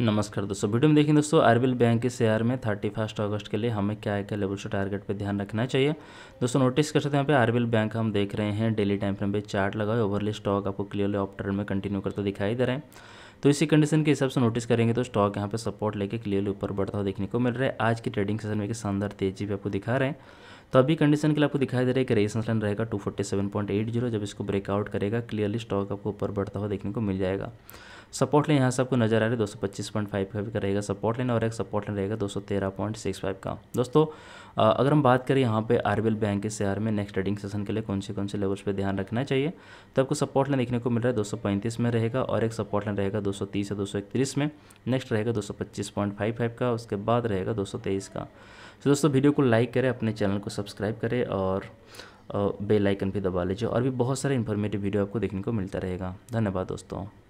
नमस्कार दोस्तों वीडियो में देखें दोस्तों आरबीएल बैंक के शेयर में थर्टी फर्स्ट अगस्त के लिए हमें क्या है क्या लेवल से टारगेट पे ध्यान रखना चाहिए दोस्तों नोटिस कर सकते हैं यहाँ पे आरबीएल बैंक हम देख रहे हैं डेली टाइम फ्रेम पे चार्ट लगाए ओवरली स्टॉक आपको क्लियरली ऑफ ट्रेंड में कंटिन्यू करते दिखाई दे रहे हैं तो इसी कंडीशन के हिसाब से नोटिस करेंगे तो स्टॉक यहाँ पर सपोर्ट लेके क्लियरली ऊपर बढ़ता हुआ देखने को मिल रहा है आज की ट्रेडिंग सेशन में एक शानदार तेजी भी आपको दिखा रहे हैं तो अभी कंडीशन के लिए आपको दिखाई दे रहा है कि रेजिस्टेंस लाइन रहेगा two forty seven point eight zero जब इसको ब्रेकआउट करेगा क्लियरली स्टॉक आपको ऊपर बढ़ता हुआ देखने को मिल जाएगा सपोर्ट लाइन यहाँ से आपको नजर आ रहा है दो सौ पच्चीस पॉइंट फाइव फाइव का रहेगा सपोर्ट लाइन और एक सपोर्ट लाइन रहेगा दो सौ तेरह पॉइंट सिक्स फाइव का दोस्तों अगर हम बात करें यहाँ पे आर बैंक के शेयर में नेक्स्ट ट्रेडिंग सेशन के लिए कौन से कौन से लेवल्स पर ध्यान रखना चाहिए तो आपको सपोर्ट लाइन देखने को मिल रहा है दो सौ पैंतीस में रहेगा और एक सपोर्ट लाइन रहेगा दो सौ तीस या दो सौ इकतीस में नेक्स्ट रहेगा दो सौ पच्चीस पॉइंट फाइव फाइव का उसके बाद रहेगा दो सौ तेईस का तो दोस्तों वीडियो को लाइक करें अपने चैनल को सब्सक्राइब करें और बेलाइकन भी दबा लीजिए और भी बहुत सारे इन्फॉर्मेटिव वीडियो आपको देखने को मिलता रहेगा धन्यवाद दोस्तों